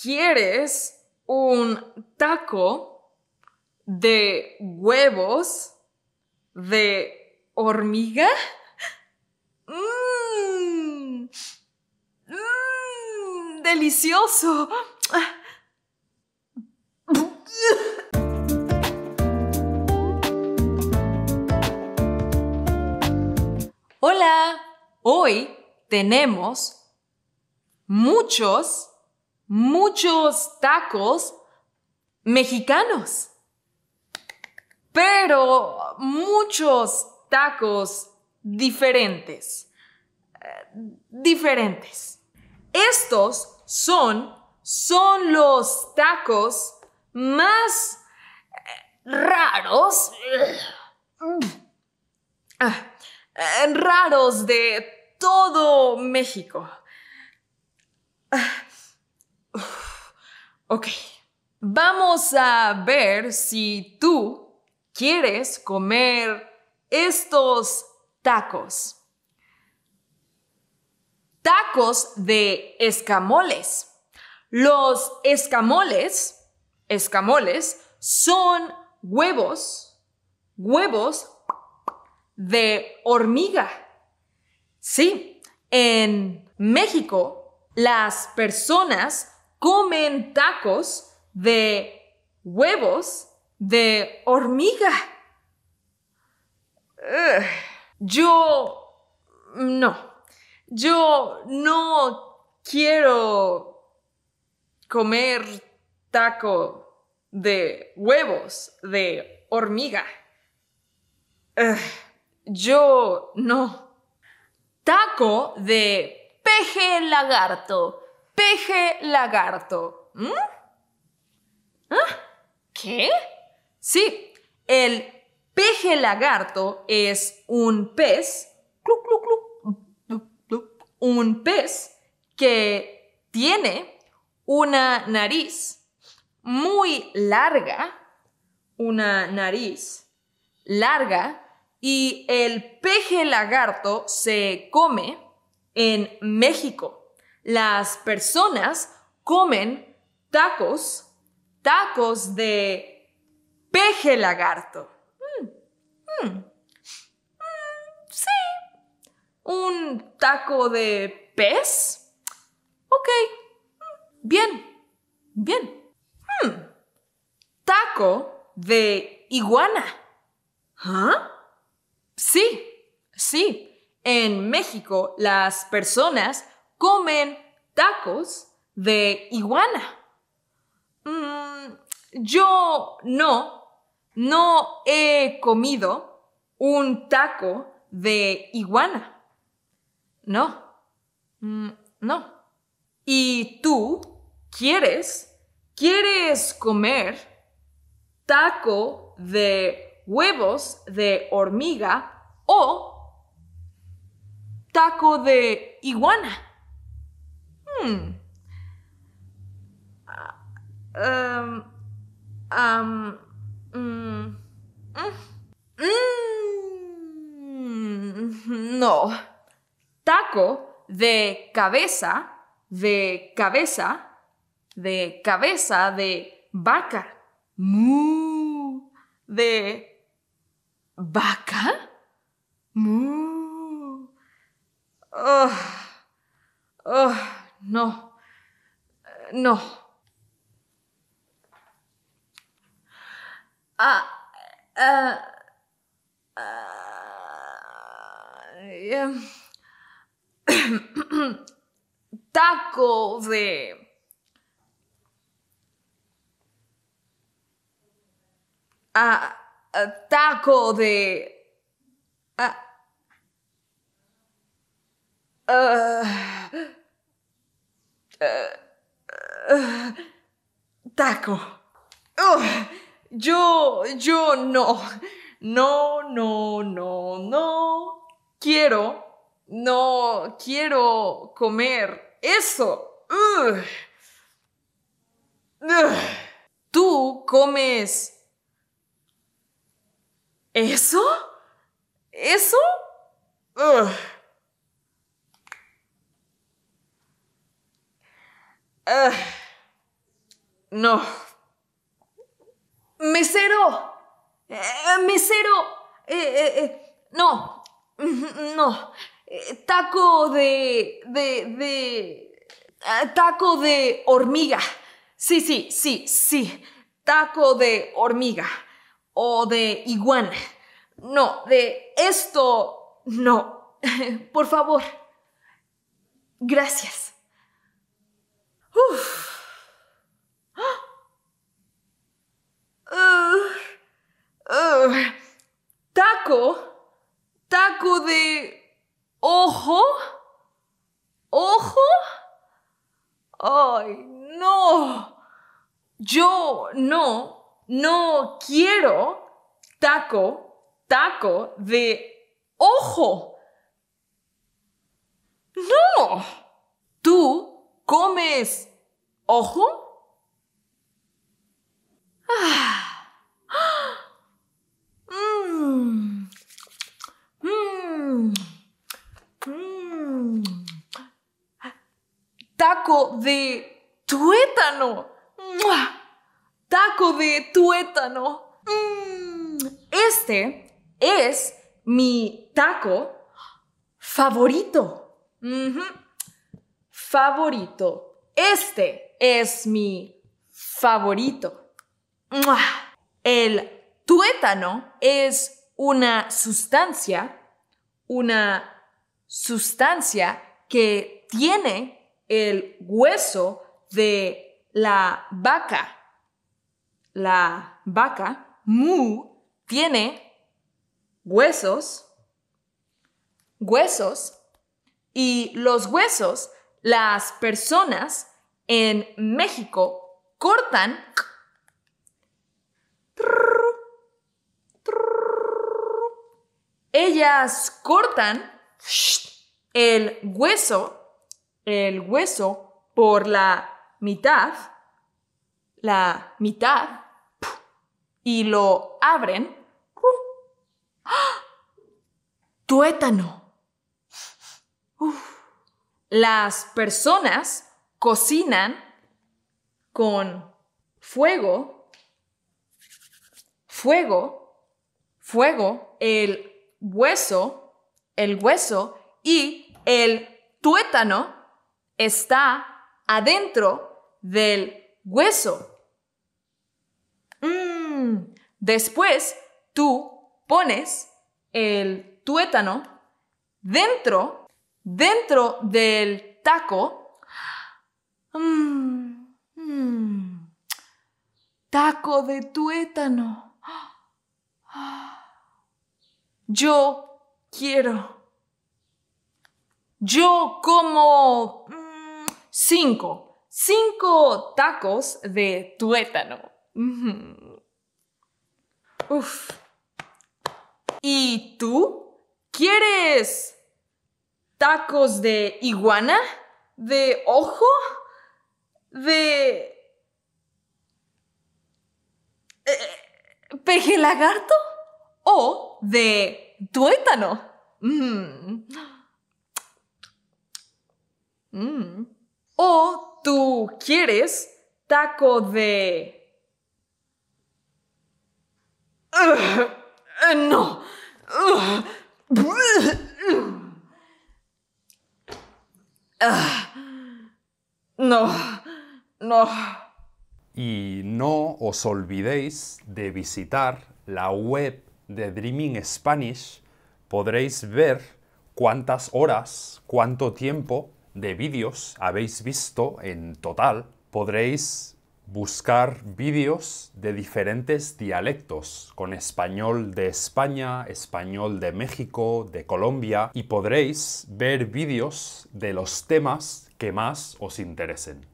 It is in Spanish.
quieres un taco de huevos de hormiga? Mm. Mm, ¡Delicioso! Hola, hoy tenemos muchos muchos tacos mexicanos, pero muchos tacos diferentes, eh, diferentes. Estos son, son los tacos más eh, raros, eh, ah, raros de todo México. Ok, vamos a ver si tú quieres comer estos tacos. Tacos de escamoles. Los escamoles, escamoles, son huevos, huevos de hormiga. Sí, en México las personas comen tacos de huevos de hormiga. Yo no. Yo no quiero comer taco de huevos de hormiga. Yo no. Taco de peje lagarto peje lagarto. ¿Mm? ¿Ah? ¿Qué? Sí, el peje lagarto es un pez, un pez que tiene una nariz muy larga, una nariz larga, y el peje lagarto se come en México. Las personas comen tacos, tacos de peje lagarto. Mm, mm, mm, sí. ¿Un taco de pez? Ok. Bien. Bien. Taco de iguana. ¿Ah? Sí. Sí. En México las personas comen tacos de iguana. Mm, yo no, no he comido un taco de iguana. No, mm, no. ¿Y tú quieres, quieres comer taco de huevos de hormiga o taco de iguana? no. Taco de cabeza, de cabeza, de cabeza de vaca. Mu. De vaca. Mu. No. Ah, eh, eh, ah, eh, ah, ah, Taco de... taco ah, de taco. yo, yo no. No, no, no, no. Quiero, no, quiero comer eso. Uh. Tú comes... ¿Eso? ¿Eso? No. Mesero. Eh, mesero. Eh, eh, no. No. taco de... de... de... taco de hormiga. Sí, sí, sí, sí. Taco de hormiga. O de iguana. No, de esto... No. Por favor. Gracias. Uf. taco, taco de ojo, ojo. Ay, no. Yo no, no quiero taco, taco de ojo. No. ¿Tú comes ojo? de tuétano. Taco de tuétano. Mm. Este es mi taco favorito. Favorito. Este es mi favorito. El tuétano es una sustancia, una sustancia que tiene el hueso de la vaca. La vaca, mu, tiene huesos, huesos, y los huesos, las personas en México cortan ellas cortan el hueso el hueso por la mitad, la mitad, y lo abren. ¡Ah! Tuétano. Las personas cocinan con fuego, fuego, fuego, el hueso, el hueso y el tuétano está adentro del hueso. Mm. Después tú pones el tuétano dentro, dentro del taco. Mm. Mm. Taco de tuétano. Yo quiero. Yo como... Cinco. Cinco tacos de tuétano. Uf. ¿Y tú? ¿Quieres tacos de iguana? ¿De ojo? ¿De... Eh, peje lagarto? ¿O de tuétano? O tú quieres taco de... Eh, no, no. Y no os olvidéis de visitar la web de Dreaming Spanish. Podréis ver cuántas horas, cuánto tiempo de vídeos habéis visto en total, podréis buscar vídeos de diferentes dialectos, con español de España, español de México, de Colombia, y podréis ver vídeos de los temas que más os interesen.